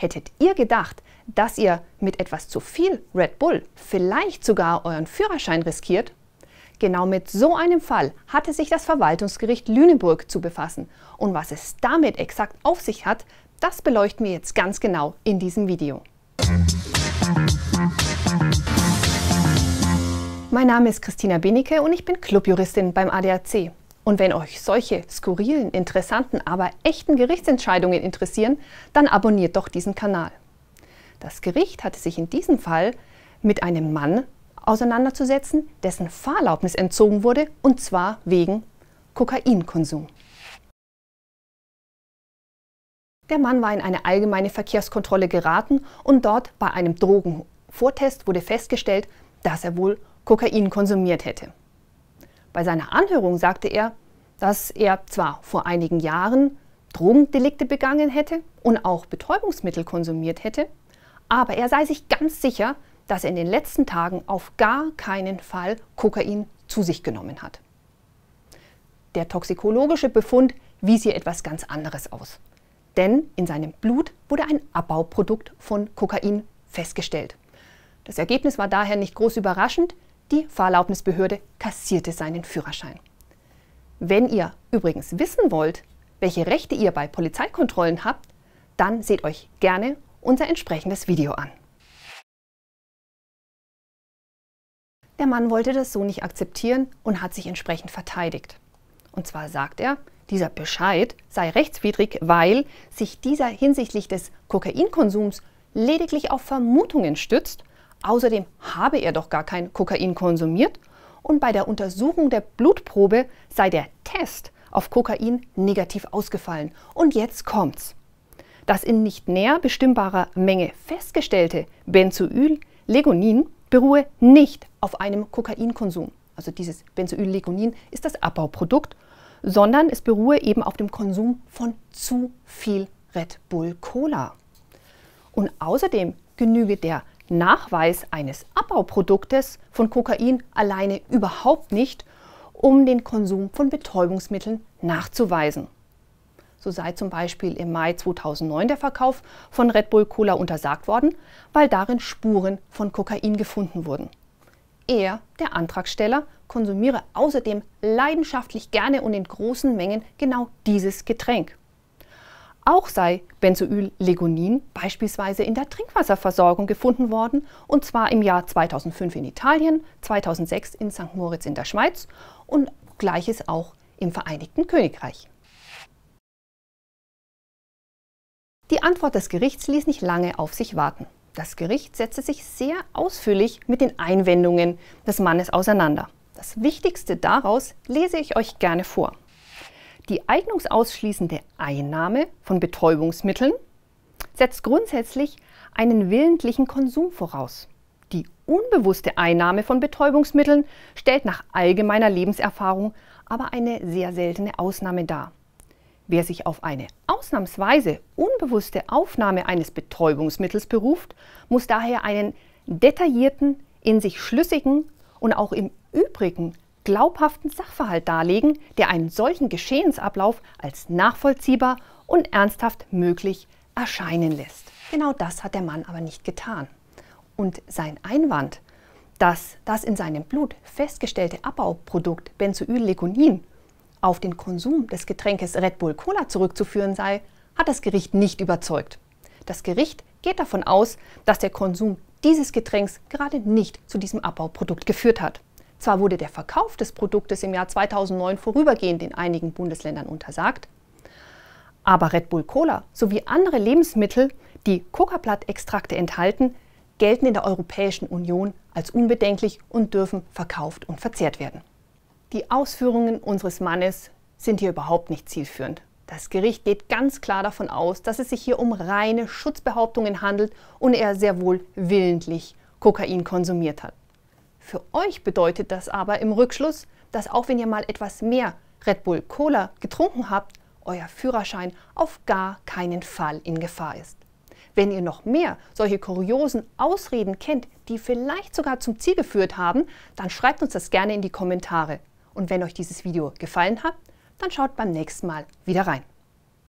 Hättet ihr gedacht, dass ihr mit etwas zu viel Red Bull vielleicht sogar euren Führerschein riskiert? Genau mit so einem Fall hatte sich das Verwaltungsgericht Lüneburg zu befassen. Und was es damit exakt auf sich hat, das beleuchten wir jetzt ganz genau in diesem Video. Mein Name ist Christina Benecke und ich bin Clubjuristin beim ADAC. Und wenn euch solche skurrilen, interessanten, aber echten Gerichtsentscheidungen interessieren, dann abonniert doch diesen Kanal. Das Gericht hatte sich in diesem Fall mit einem Mann auseinanderzusetzen, dessen Fahrerlaubnis entzogen wurde, und zwar wegen Kokainkonsum. Der Mann war in eine allgemeine Verkehrskontrolle geraten und dort bei einem Drogenvortest wurde festgestellt, dass er wohl Kokain konsumiert hätte. Bei seiner Anhörung sagte er, dass er zwar vor einigen Jahren Drogendelikte begangen hätte und auch Betäubungsmittel konsumiert hätte, aber er sei sich ganz sicher, dass er in den letzten Tagen auf gar keinen Fall Kokain zu sich genommen hat. Der toxikologische Befund wies hier etwas ganz anderes aus. Denn in seinem Blut wurde ein Abbauprodukt von Kokain festgestellt. Das Ergebnis war daher nicht groß überraschend, die Fahrerlaubnisbehörde kassierte seinen Führerschein. Wenn ihr übrigens wissen wollt, welche Rechte ihr bei Polizeikontrollen habt, dann seht euch gerne unser entsprechendes Video an. Der Mann wollte das so nicht akzeptieren und hat sich entsprechend verteidigt. Und zwar sagt er, dieser Bescheid sei rechtswidrig, weil sich dieser hinsichtlich des Kokainkonsums lediglich auf Vermutungen stützt Außerdem habe er doch gar kein Kokain konsumiert und bei der Untersuchung der Blutprobe sei der Test auf Kokain negativ ausgefallen. Und jetzt kommt's. Das in nicht näher bestimmbarer Menge festgestellte Benzoyl Legonin beruhe nicht auf einem Kokainkonsum. Also dieses Benzoyl Legonin ist das Abbauprodukt, sondern es beruhe eben auf dem Konsum von zu viel Red Bull Cola. Und außerdem genüge der Nachweis eines Abbauproduktes von Kokain alleine überhaupt nicht, um den Konsum von Betäubungsmitteln nachzuweisen. So sei zum Beispiel im Mai 2009 der Verkauf von Red Bull Cola untersagt worden, weil darin Spuren von Kokain gefunden wurden. Er, der Antragsteller, konsumiere außerdem leidenschaftlich gerne und in großen Mengen genau dieses Getränk. Auch sei Benzoyllegonin beispielsweise in der Trinkwasserversorgung gefunden worden, und zwar im Jahr 2005 in Italien, 2006 in St. Moritz in der Schweiz und gleiches auch im Vereinigten Königreich. Die Antwort des Gerichts ließ nicht lange auf sich warten. Das Gericht setzte sich sehr ausführlich mit den Einwendungen des Mannes auseinander. Das Wichtigste daraus lese ich euch gerne vor. Die eignungsausschließende Einnahme von Betäubungsmitteln setzt grundsätzlich einen willentlichen Konsum voraus. Die unbewusste Einnahme von Betäubungsmitteln stellt nach allgemeiner Lebenserfahrung aber eine sehr seltene Ausnahme dar. Wer sich auf eine ausnahmsweise unbewusste Aufnahme eines Betäubungsmittels beruft, muss daher einen detaillierten, in sich schlüssigen und auch im Übrigen glaubhaften Sachverhalt darlegen, der einen solchen Geschehensablauf als nachvollziehbar und ernsthaft möglich erscheinen lässt. Genau das hat der Mann aber nicht getan. Und sein Einwand, dass das in seinem Blut festgestellte Abbauprodukt Benzoylleconin auf den Konsum des Getränkes Red Bull Cola zurückzuführen sei, hat das Gericht nicht überzeugt. Das Gericht geht davon aus, dass der Konsum dieses Getränks gerade nicht zu diesem Abbauprodukt geführt hat. Zwar wurde der Verkauf des Produktes im Jahr 2009 vorübergehend in einigen Bundesländern untersagt, aber Red Bull Cola sowie andere Lebensmittel, die coca blatt enthalten, gelten in der Europäischen Union als unbedenklich und dürfen verkauft und verzehrt werden. Die Ausführungen unseres Mannes sind hier überhaupt nicht zielführend. Das Gericht geht ganz klar davon aus, dass es sich hier um reine Schutzbehauptungen handelt und er sehr wohl willentlich Kokain konsumiert hat. Für euch bedeutet das aber im Rückschluss, dass auch wenn ihr mal etwas mehr Red Bull Cola getrunken habt, euer Führerschein auf gar keinen Fall in Gefahr ist. Wenn ihr noch mehr solche kuriosen Ausreden kennt, die vielleicht sogar zum Ziel geführt haben, dann schreibt uns das gerne in die Kommentare. Und wenn euch dieses Video gefallen hat, dann schaut beim nächsten Mal wieder rein.